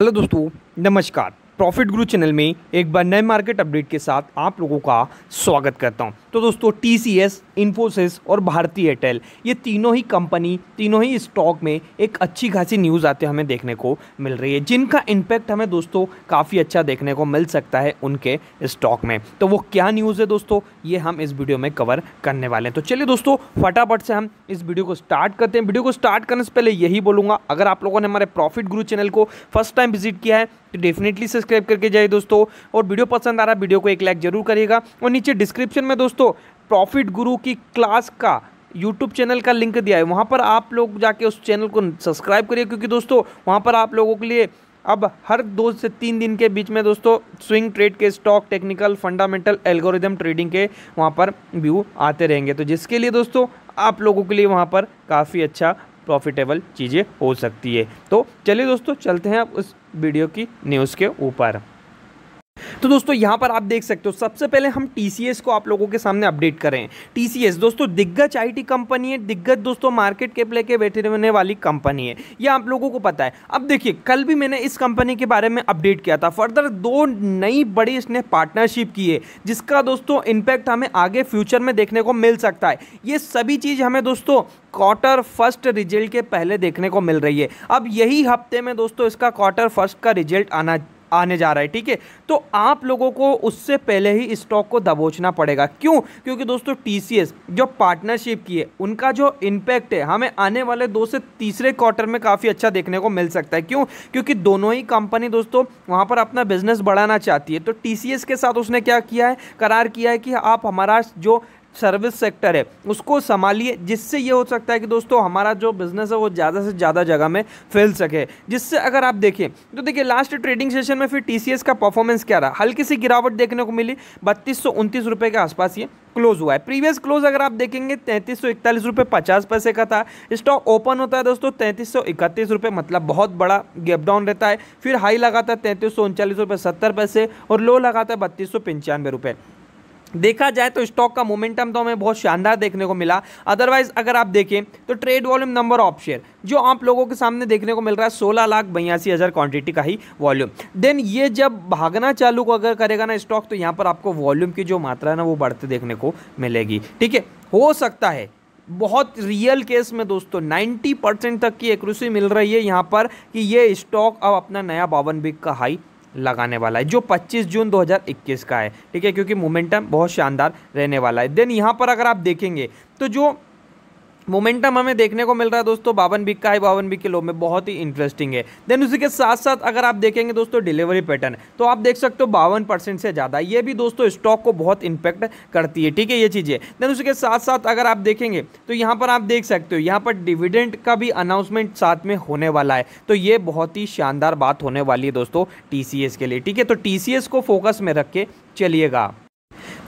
hello दोस्तों नमस्कार profit गुरु चैनल में एक बार नए मार्केट अपडेट के साथ आप लोगों का स्वागत करता हूं तो दोस्तों टी सी एस इन्फोसिस और भारतीय एयरटेल ये तीनों ही कंपनी तीनों ही स्टॉक में एक अच्छी खासी न्यूज़ आते हमें देखने को मिल रही है जिनका इम्पैक्ट हमें दोस्तों काफ़ी अच्छा देखने को मिल सकता है उनके स्टॉक में तो वो क्या न्यूज़ है दोस्तों ये हम इस वीडियो में कवर करने वाले हैं तो चलिए दोस्तों फटाफट से हम इस वीडियो को स्टार्ट करते हैं वीडियो को स्टार्ट करने से पहले यही बोलूँगा अगर आप लोगों ने हमारे प्रॉफिट गुरु चैनल को फर्स्ट टाइम विजिट किया है तो डेफिनेटली सब्सक्राइब करके जाइए दोस्तों और वीडियो पसंद आ रहा है वीडियो को एक लाइक जरूर करिएगा और नीचे डिस्क्रिप्शन में दोस्तों दोस्तों प्रॉफिट गुरु की क्लास का यूट्यूब चैनल का लिंक दिया है वहाँ पर आप लोग जाके उस चैनल को सब्सक्राइब करिए क्योंकि दोस्तों वहाँ पर आप लोगों के लिए अब हर दो से तीन दिन के बीच में दोस्तों स्विंग ट्रेड के stock technical fundamental algorithm trading के वहाँ पर व्यू आते रहेंगे तो जिसके लिए दोस्तों आप लोगों के लिए वहाँ पर काफ़ी अच्छा प्रॉफिटेबल चीज़ें हो सकती है तो चलिए दोस्तों चलते हैं आप उस वीडियो की न्यूज़ के ऊपर तो दोस्तों यहां पर आप देख सकते हो सबसे पहले हम टी को आप लोगों के सामने अपडेट करें टी दोस्तों दिग्गज आई कंपनी है दिग्गज दोस्तों मार्केट कैप लेके बैठे रहने वाली कंपनी है यह आप लोगों को पता है अब देखिए कल भी मैंने इस कंपनी के बारे में अपडेट किया था फर्दर दो नई बड़ी इसने पार्टनरशिप की है जिसका दोस्तों इंपैक्ट हमें आगे फ्यूचर में देखने को मिल सकता है ये सभी चीज़ हमें दोस्तों क्वार्टर फर्स्ट रिजल्ट के पहले देखने को मिल रही है अब यही हफ्ते में दोस्तों इसका क्वार्टर फर्स्ट का रिजल्ट आना आने जा रहा है ठीक है तो आप लोगों को उससे पहले ही स्टॉक को दबोचना पड़ेगा क्यों क्योंकि दोस्तों टी जो पार्टनरशिप की है उनका जो इम्पैक्ट है हमें आने वाले दो से तीसरे क्वार्टर में काफ़ी अच्छा देखने को मिल सकता है क्यों क्योंकि दोनों ही कंपनी दोस्तों वहाँ पर अपना बिजनेस बढ़ाना चाहती है तो टी के साथ उसने क्या किया है करार किया है कि आप हमारा जो सर्विस सेक्टर है उसको संभालिए जिससे ये हो सकता है कि दोस्तों हमारा जो बिज़नेस है वो ज़्यादा से ज़्यादा जगह में फैल सके जिससे अगर आप देखें तो देखिए लास्ट ट्रेडिंग सेशन में फिर टी का परफॉर्मेंस क्या रहा हल्की सी गिरावट देखने को मिली बत्तीस सौ के आसपास ये क्लोज हुआ है प्रीवियस क्लोज अगर आप देखेंगे तैंतीस सौ इकतालीस रुपये पचास पैसे का था स्टॉक ओपन होता है दोस्तों तैंतीस सौ इकतीस रुपये मतलब बहुत बड़ा गैप डाउन रहता है फिर हाई लगाता है तैंतीस सौ उनचालीस रुपये सत्तर पैसे और लो लगाता है बत्तीस सौ पंचानवे रुपये देखा जाए तो स्टॉक का मोमेंटम तो हमें बहुत शानदार देखने को मिला अदरवाइज अगर आप देखें तो trade volume number of share जो आप लोगों के सामने देखने को मिल रहा है सोलह लाख बयासी हज़ार क्वान्टिटी का ही वॉल्यूम देन ये जब भागना चालू अगर करेगा ना स्टॉक तो यहाँ पर आपको वॉल्यूम की जो मात्रा है ना वो बढ़ते देखने को मिलेगी ठीक है हो सकता है बहुत रियल केस में दोस्तों 90 परसेंट तक की एक मिल रही है यहाँ पर कि ये स्टॉक अब अपना नया बावन बिग का हाई लगाने वाला है जो 25 जून 2021 का है ठीक है क्योंकि मोमेंटम बहुत शानदार रहने वाला है देन यहाँ पर अगर आप देखेंगे तो जो मोमेंटम हमें देखने को मिल रहा है दोस्तों बावन बिक का है बावन बिक के लो में बहुत ही इंटरेस्टिंग है देन उसी के साथ साथ अगर आप देखेंगे दोस्तों डिलीवरी पैटर्न तो आप देख सकते हो बावन परसेंट से ज़्यादा ये भी दोस्तों स्टॉक को बहुत इंपैक्ट करती है ठीक है ये चीज़ें देन उसी के साथ साथ अगर आप देखेंगे तो यहाँ पर आप देख सकते हो यहाँ पर डिविडेंट का भी अनाउंसमेंट साथ में होने वाला है तो ये बहुत ही शानदार बात होने वाली है दोस्तों टी के लिए ठीक है तो टी को फोकस में रख के चलिएगा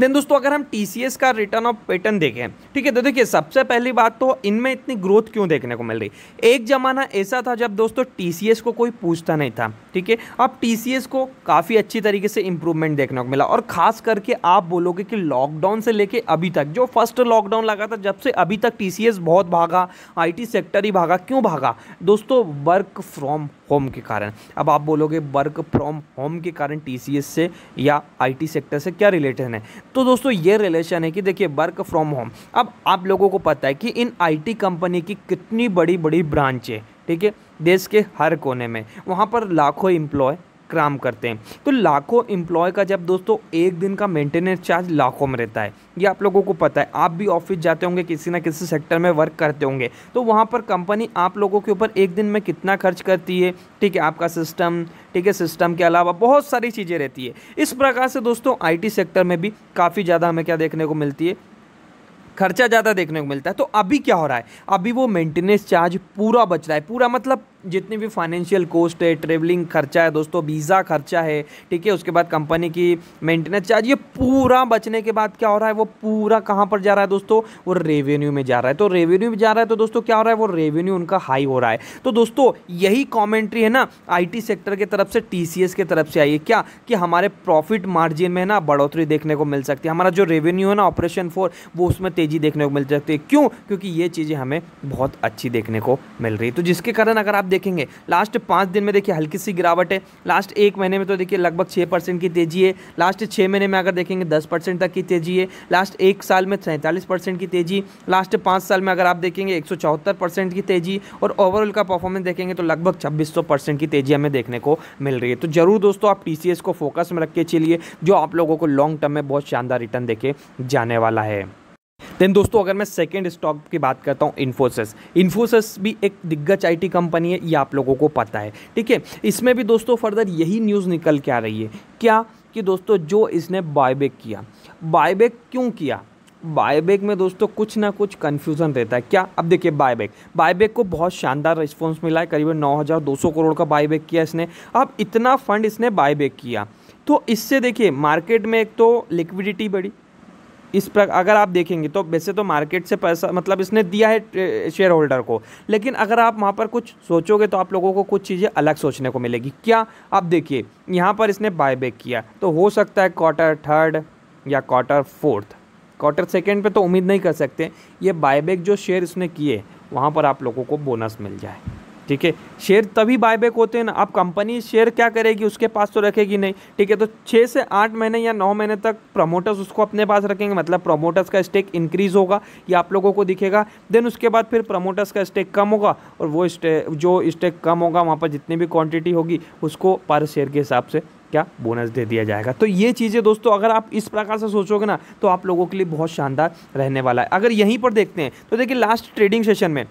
देन दोस्तों अगर हम टी का रिटर्न ऑफ पैटर्न देखें ठीक है तो देखिए सबसे पहली बात तो इनमें इतनी ग्रोथ क्यों देखने को मिल रही एक ज़माना ऐसा था जब दोस्तों टी को कोई पूछता नहीं था ठीक है अब टी को काफ़ी अच्छी तरीके से इम्प्रूवमेंट देखने को मिला और खास करके आप बोलोगे कि लॉकडाउन से लेके अभी तक जो फर्स्ट लॉकडाउन लगा था जब से अभी तक टी बहुत भागा आई सेक्टर ही भागा क्यों भागा दोस्तों वर्क फ्रॉम होम के कारण अब आप बोलोगे वर्क फ्रॉम होम के कारण टी से या आई सेक्टर से क्या रिलेटेड है तो दोस्तों ये रिलेशन है कि देखिए वर्क फ्रॉम होम अब आप लोगों को पता है कि इन आईटी कंपनी की कितनी बड़ी बड़ी ब्रांच है ठीक है देश के हर कोने में वहाँ पर लाखों इम्प्लॉय काम करते हैं तो लाखों एम्प्लॉय का जब दोस्तों एक दिन का मेंटेनेंस चार्ज लाखों में रहता है ये आप लोगों को पता है आप भी ऑफिस जाते होंगे किसी ना किसी सेक्टर में वर्क करते होंगे तो वहाँ पर कंपनी आप लोगों के ऊपर एक दिन में कितना खर्च करती है ठीक है आपका सिस्टम ठीक है सिस्टम के अलावा बहुत सारी चीज़ें रहती है इस प्रकार से दोस्तों आई सेक्टर में भी काफ़ी ज़्यादा हमें क्या देखने को मिलती है खर्चा ज़्यादा देखने को मिलता है तो अभी क्या हो रहा है अभी वो मेंटेनेंस चार्ज पूरा बच रहा है पूरा मतलब जितनी भी फाइनेंशियल कॉस्ट है ट्रेवलिंग खर्चा है दोस्तों वीज़ा खर्चा है ठीक है उसके बाद कंपनी की मेंटेनेंस चार्ज ये पूरा बचने के बाद क्या हो रहा है वो पूरा कहाँ पर जा रहा है दोस्तों वो रेवेन्यू में जा रहा है तो रेवेन्यू में जा रहा है तो दोस्तों क्या हो रहा है वो रेवेन्यू उनका हाई हो रहा है तो दोस्तों यही कॉमेंट्री है ना आई सेक्टर की तरफ से टी की तरफ से आई है क्या कि हमारे प्रॉफिट मार्जिन में ना बढ़ोतरी देखने को मिल सकती है हमारा जो रेवेन्यू है ना ऑपरेशन फोर वो उसमें तेज़ी देखने को मिल सकती है क्यों क्योंकि ये चीज़ें हमें बहुत अच्छी देखने को मिल रही है तो जिसके कारण अगर आप देखेंगे लास्ट पाँच दिन में देखिए हल्की सी गिरावट है लास्ट एक महीने में तो देखिए लगभग छः परसेंट की तेज़ी है लास्ट छः महीने में अगर देखेंगे दस परसेंट तक की तेज़ी है लास्ट एक साल में सैंतालीस परसेंट की तेज़ी लास्ट पाँच साल में अगर आप देखेंगे एक सौ चौहत्तर परसेंट की तेज़ी और ओवरऑल का परफॉर्मेंस देखेंगे तो लगभग छब्बीस सौ परसेंट की तेज़ी हमें देखने को मिल रही है तो ज़रूर दोस्तों आप टी को फोकस में रख के चलिए जो आप लोगों को लॉन्ग टर्म में बहुत शानदार रिटर्न देखे जाने वाला है देन दोस्तों अगर मैं सेकेंड स्टॉक की बात करता हूँ इन्फोसिस इन्फोसिस भी एक दिग्गज आईटी कंपनी है ये आप लोगों को पता है ठीक है इसमें भी दोस्तों फर्दर यही न्यूज़ निकल के आ रही है क्या कि दोस्तों जो इसने बायबैक किया बायबैक क्यों किया बायबैक में दोस्तों कुछ ना कुछ कन्फ्यूज़न रहता है क्या अब देखिए बायबैक बायबैक को बहुत शानदार रिस्पॉन्स मिला है करीबन 9,200 करोड़ का बायबैक किया इसने अब इतना फंड इसने बायबैक किया तो इससे देखिए मार्केट में एक तो लिक्विडिटी बढ़ी इस पर अगर आप देखेंगे तो वैसे तो मार्केट से पैसा मतलब इसने दिया है शेयर होल्डर को लेकिन अगर आप वहाँ पर कुछ सोचोगे तो आप लोगों को कुछ चीज़ें अलग सोचने को मिलेगी क्या आप देखिए यहाँ पर इसने बायबैक किया तो हो सकता है क्वार्टर थर्ड या क्वार्टर फोर्थ क्वार्टर सेकेंड पर तो उम्मीद नहीं कर सकते ये बायबैक जो शेयर इसने किए वहाँ पर आप लोगों को बोनस मिल जाए ठीक है शेयर तभी बायबैक होते हैं ना आप कंपनी शेयर क्या करेगी उसके पास तो रखेगी नहीं ठीक है तो छः से आठ महीने या नौ महीने तक प्रमोटर्स उसको अपने पास रखेंगे मतलब प्रमोटर्स का स्टेक इंक्रीज होगा ये आप लोगों को दिखेगा देन उसके बाद फिर प्रमोटर्स का स्टेक कम होगा और वो स्टे जो स्टेक कम होगा वहाँ पर जितनी भी क्वान्टिटी होगी उसको पर शेयर के हिसाब से क्या बोनस दे दिया जाएगा तो ये चीज़ें दोस्तों अगर आप इस प्रकार से सोचोगे ना तो आप लोगों के लिए बहुत शानदार रहने वाला है अगर यहीं पर देखते हैं तो देखिए लास्ट ट्रेडिंग सेशन में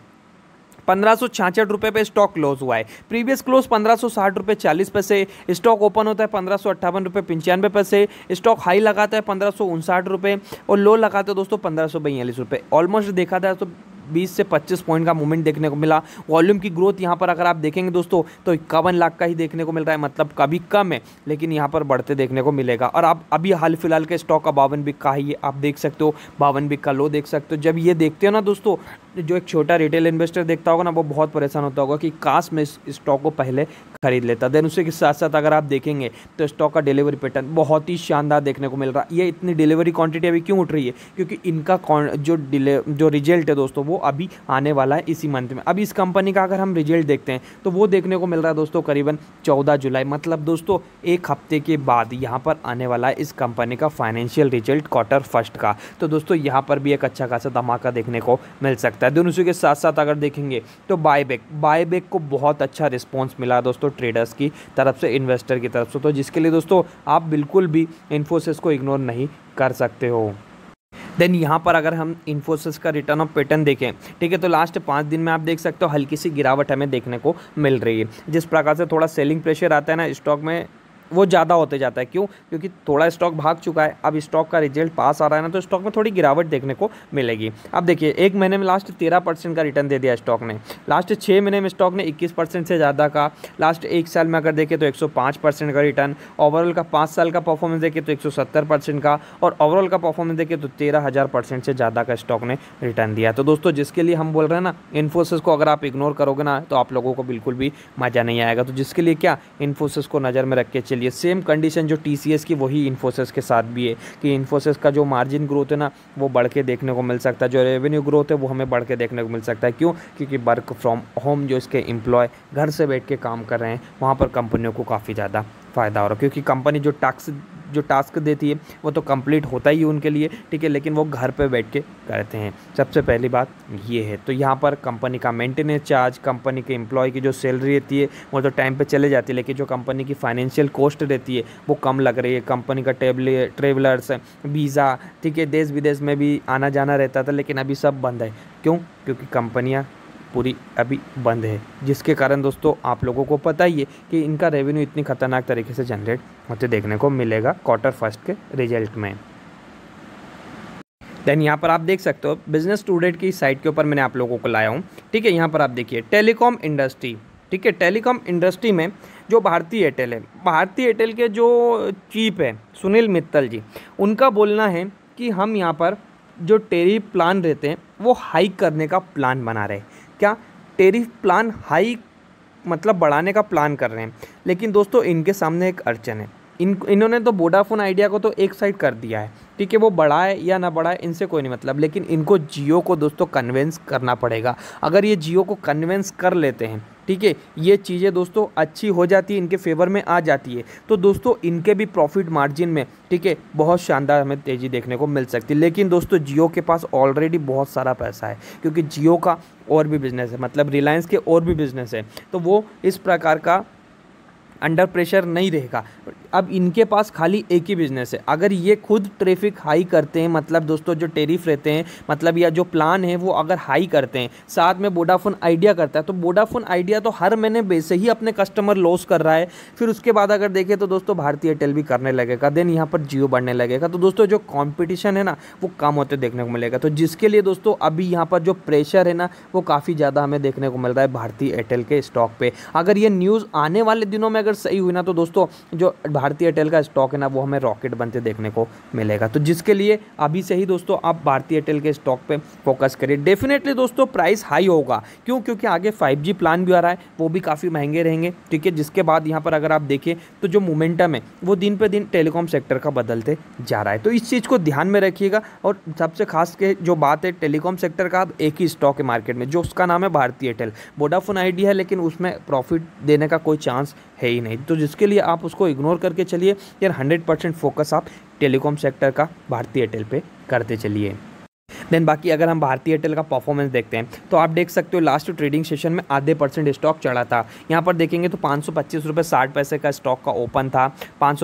पंद्रह सौ छियासठ रुपये पे स्टॉक क्लोज हुआ है प्रीवियस क्लोज पंद्रह सौ साठ रुपये चालीस पैसे स्टॉक ओपन होता है पंद्रह सौ अट्ठावन रुपये पंचानवे पैसे स्टॉक हाई लगाता है पंद्रह सौ उनसाठ रुपये और लो लगाते हैं दोस्तों पंद्रह सौ बयालीस रुपये ऑलमोस्ट देखा था तो बीस से पच्चीस पॉइंट का मूवमेंट देखने को मिला वॉल्यूम की ग्रोथ यहाँ पर अगर आप देखेंगे दोस्तों तो इक्यावन लाख का ही देखने को मिल रहा है मतलब कभी कम है लेकिन यहाँ पर बढ़ते देखने को मिलेगा और आप अभी हाल फिलहाल के स्टॉक का बावन बिक का ही आप देख सकते हो बावन बिक का लो देख सकते हो जब ये देखते हो ना दोस्तों जो एक छोटा रिटेल इन्वेस्टर देखता होगा ना वो बहुत परेशान होता होगा कि काश मैं इस स्टॉक को पहले खरीद लेता देन उसी के साथ साथ अगर आप देखेंगे तो स्टॉक का डिलीवरी पैटर्न बहुत ही शानदार देखने को मिल रहा है ये इतनी डिलीवरी क्वांटिटी अभी क्यों उठ रही है क्योंकि इनका जो डिले जो रिजल्ट है दोस्तों वो अभी आने वाला है इसी मंथ में अब इस कंपनी का अगर हम रिजल्ट देखते हैं तो वो देखने को मिल रहा है दोस्तों करीबन चौदह जुलाई मतलब दोस्तों एक हफ्ते के बाद यहाँ पर आने वाला है इस कंपनी का फाइनेंशियल रिजल्ट क्वार्टर फर्स्ट का तो दोस्तों यहाँ पर भी एक अच्छा खासा धमाका देखने को मिल सकता है दोनों के साथ साथ अगर देखेंगे तो बायबैक बायबैक को बहुत अच्छा रिस्पॉन्स मिला दोस्तों ट्रेडर्स की तरफ से इन्वेस्टर की तरफ से तो जिसके लिए दोस्तों आप बिल्कुल भी इन्फोसिस को इग्नोर नहीं कर सकते हो देन यहाँ पर अगर हम इन्फोसिस का रिटर्न ऑफ पैटर्न देखें ठीक है तो लास्ट पाँच दिन में आप देख सकते हो हल्की सी गिरावट हमें देखने को मिल रही है जिस प्रकार से थोड़ा सेलिंग प्रेशर आता है ना स्टॉक में वो ज़्यादा होते जाता है क्यों क्योंकि थोड़ा स्टॉक भाग चुका है अब स्टॉक का रिजल्ट पास आ रहा है ना तो स्टॉक में थोड़ी गिरावट देखने को मिलेगी अब देखिए एक महीने में लास्ट तेरह परसेंट का रिटर्न दे दिया स्टॉक ने लास्ट छः महीने में स्टॉक ने इक्कीस परसेंट से ज़्यादा का लास्ट एक साल में अगर देखें तो एक सौ परसेंट का रिटर्न ओवरऑल का पाँच साल का परफॉर्मेंस देखें तो एक सौ सत्तर परसेंट का और ओवरऑल का परफॉर्मेंस देखें तो तेरह हज़ार परसेंट से ज़्यादा का स्टॉक ने रिटर्न दिया तो दोस्तों जिसके लिए हम बोल रहे हैं ना इन्फोसिस को अगर आप इग्नोर करोगे ना तो आप लोगों को बिल्कुल भी मज़ा नहीं आएगा तो जिसके लिए क्या इन्फोसिस को नज़र में रख के चलिए सेम कंडीशन जो टी की वही इन्फोसिस के साथ भी है कि इन्फोसिस का जो मार्जिन ग्रोथ है ना वो बढ़ के देखने को मिल सकता है जो रेवेन्यू ग्रोथ है वो हमें बढ़ के देखने को मिल सकता है क्यों क्योंकि वर्क फ्रॉम होम जो इसके एम्प्लॉय घर से बैठ के काम कर रहे हैं वहाँ पर कंपनियों को काफ़ी ज़्यादा फ़ायदा हो रहा है क्योंकि कंपनी जो टैक्स जो टास्क देती है वो तो कंप्लीट होता ही उनके लिए ठीक है लेकिन वो घर पर बैठ के करते हैं सबसे पहली बात ये है तो यहाँ पर कंपनी का मेंटेनेंस चार्ज कंपनी के एम्प्लॉय की जो सैलरी रहती है वो तो टाइम पर चले जाती है लेकिन जो कंपनी की फाइनेंशियल कॉस्ट रहती है वो कम लग रही है कंपनी का टेबले ट्रेवलर्स वीज़ा ठीक है देश विदेश में भी आना जाना रहता था लेकिन अभी सब बंद है क्यों क्योंकि कंपनियाँ पूरी अभी बंद है जिसके कारण दोस्तों आप लोगों को पता ही है कि इनका रेवेन्यू इतनी ख़तरनाक तरीके से जनरेट होते देखने को मिलेगा क्वार्टर फर्स्ट के रिजल्ट में देन यहाँ पर आप देख सकते हो बिजनेस स्टूडेंट की साइट के ऊपर मैंने आप लोगों को लाया हूँ ठीक है यहाँ पर आप देखिए टेलीकॉम इंडस्ट्री ठीक है टेलीकॉम इंडस्ट्री में जो भारतीय एयरटेल है भारतीय एयरटेल के जो चीफ है सुनील मित्तल जी उनका बोलना है कि हम यहाँ पर जो टेरी प्लान रहते हैं वो हाइक करने का प्लान बना रहे हैं क्या टेरिफ प्लान हाई मतलब बढ़ाने का प्लान कर रहे हैं लेकिन दोस्तों इनके सामने एक अड़चन है इन इन्होंने तो वोडाफोन आइडिया को तो एक साइड कर दिया है ठीक है वो बढ़ाए या ना बढ़ाए इनसे कोई नहीं मतलब लेकिन इनको जियो को दोस्तों कन्वेंस करना पड़ेगा अगर ये जियो को कन्वेंस कर लेते हैं ठीक है ये चीज़ें दोस्तों अच्छी हो जाती है इनके फेवर में आ जाती है तो दोस्तों इनके भी प्रॉफिट मार्जिन में ठीक है बहुत शानदार हमें तेज़ी देखने को मिल सकती है लेकिन दोस्तों जियो के पास ऑलरेडी बहुत सारा पैसा है क्योंकि जियो का और भी बिज़नेस है मतलब रिलायंस के और भी बिज़नेस है तो वो इस प्रकार का अंडर प्रेशर नहीं रहेगा अब इनके पास खाली एक ही बिजनेस है अगर ये खुद ट्रैफिक हाई करते हैं मतलब दोस्तों जो टेरिफ रहते हैं मतलब या जो प्लान है वो अगर हाई करते हैं साथ में वोडाफोन आइडिया करता है तो वोडाफोन आइडिया तो हर महीने वैसे ही अपने कस्टमर लॉस कर रहा है फिर उसके बाद अगर देखें तो दोस्तों भारतीय एयरटेल भी करने लगेगा देन यहाँ पर जियो बढ़ने लगेगा तो दोस्तों जो कॉम्पिटिशन है ना वो कम होते देखने को मिलेगा तो जिसके लिए दोस्तों अभी यहाँ पर जो प्रेशर है ना वो काफ़ी ज़्यादा हमें देखने को मिल रहा है भारतीय एयरटेल के स्टॉक पर अगर ये न्यूज़ आने वाले दिनों में अगर सही हुई ना तो दोस्तों जो भारतीय एयरटेल का स्टॉक है ना वो हमें रॉकेट बनते देखने को मिलेगा तो जिसके लिए अभी से ही दोस्तों आप भारतीय एयरटेल के स्टॉक पे फोकस करिए डेफिनेटली दोस्तों प्राइस हाई होगा क्यों क्योंकि आगे 5G प्लान भी आ रहा है वो भी काफ़ी महंगे रहेंगे ठीक है जिसके बाद यहाँ पर अगर आप देखें तो जो मोमेंटम है वो दिन पर दिन टेलीकॉम सेक्टर का बदलते जा रहा है तो इस चीज़ को ध्यान में रखिएगा और सबसे खास के जो बात है टेलीकॉम सेक्टर का अब एक ही स्टॉक है मार्केट में जो उसका नाम है भारतीय एयरटेल वोडाफोन आइडिया है लेकिन उसमें प्रॉफिट देने का कोई चांस है ही नहीं तो जिसके लिए आप उसको इग्नोर कर करके चलिए यार हंड्रेड परसेंट फोकस आप टेलीकॉम सेक्टर का भारतीय एयरटेल पे करते चलिए देन बाकी अगर हम भारतीय एयरटेल का परफॉर्मेंस देखते हैं तो आप देख सकते हो लास्ट ट्रेडिंग सेशन में आधे परसेंट स्टॉक चढ़ा था यहाँ पर देखेंगे तो पाँच सौ का स्टॉक का ओपन था पाँच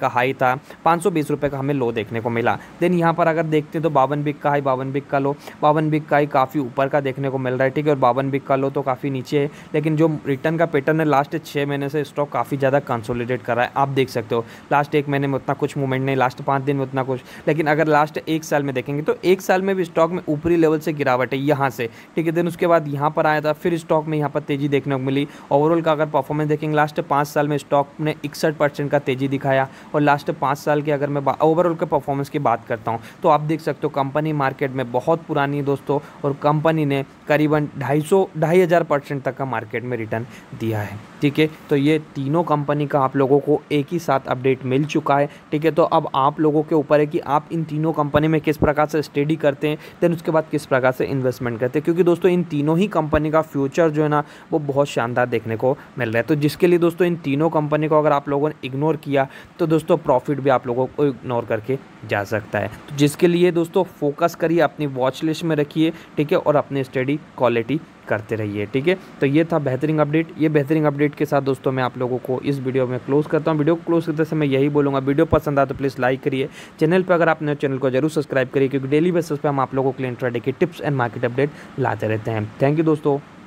का हाई था पाँच का हमें लो देखने को मिला देन यहाँ पर अगर देखते हैं तो बावन बिक का हाई बावन बिक का लो बावन बिक का हाई काफ़ी ऊपर का देखने को मिल रहा है ठीक है और बावन बिक का लो तो काफ़ी नीचे है लेकिन जो रिटर्न का पैटर्न है लास्ट छः महीने से स्टॉक काफ़ी ज़्यादा कंसोलिडेट कर रहा है आप देख सकते हो लास्ट एक महीने में उतना कुछ मूवमेंट नहीं लास्ट पाँच दिन में उतना कुछ लेकिन अगर लास्ट एक साल में देखेंगे तो एक साल में में भी स्टॉक में ऊपरी लेवल से गिरावट है यहाँ से ठीक है देन उसके बाद यहाँ पर आया था फिर स्टॉक में यहाँ पर तेज़ी देखने को मिली ओवरऑल का अगर परफॉर्मेंस देखेंगे लास्ट पाँच साल में स्टॉक ने इकसठ परसेंट का तेज़ी दिखाया और लास्ट पाँच साल के अगर मैं ओवरऑल के परफॉर्मेंस की बात करता हूँ तो आप देख सकते हो कंपनी मार्केट में बहुत पुरानी है दोस्तों और कंपनी ने करीबन ढाई सौ ढाई हज़ार परसेंट तक का मार्केट में रिटर्न दिया है ठीक है तो ये तीनों कंपनी का आप लोगों को एक ही साथ अपडेट मिल चुका है ठीक है तो अब आप लोगों के ऊपर है कि आप इन तीनों कंपनी में किस प्रकार से स्टडी करते हैं देन उसके बाद किस प्रकार से इन्वेस्टमेंट करते हैं क्योंकि दोस्तों इन तीनों ही कंपनी का फ्यूचर जो है ना वो बहुत शानदार देखने को मिल रहा है तो जिसके लिए दोस्तों इन तीनों कंपनी को अगर आप लोगों ने इग्नोर किया तो दोस्तों प्रॉफिट भी आप लोगों को इग्नोर करके जा सकता है तो जिसके लिए दोस्तों फोकस करिए अपनी वॉच लिस्ट में रखिए ठीक है और अपनी स्टडी क्वालिटी करते रहिए ठीक है तो ये था बेहतरीन अपडेट ये बेहतरीन अपडेट के साथ दोस्तों मैं आप लोगों को इस वीडियो में क्लोज़ करता हूँ वीडियो क्लोज़ करते समय यही बोलूँगा वीडियो पसंद आए तो प्लीज़ लाइक करिए चैनल पर अगर आपने चैनल को जरूर सब्सक्राइब करिए क्योंकि डेली बेसिस पर हम आप लोगों को लिए इंट्राडे की टिप्स एंड मार्केट अपडेट लाते रहते हैं थैंक यू दोस्तों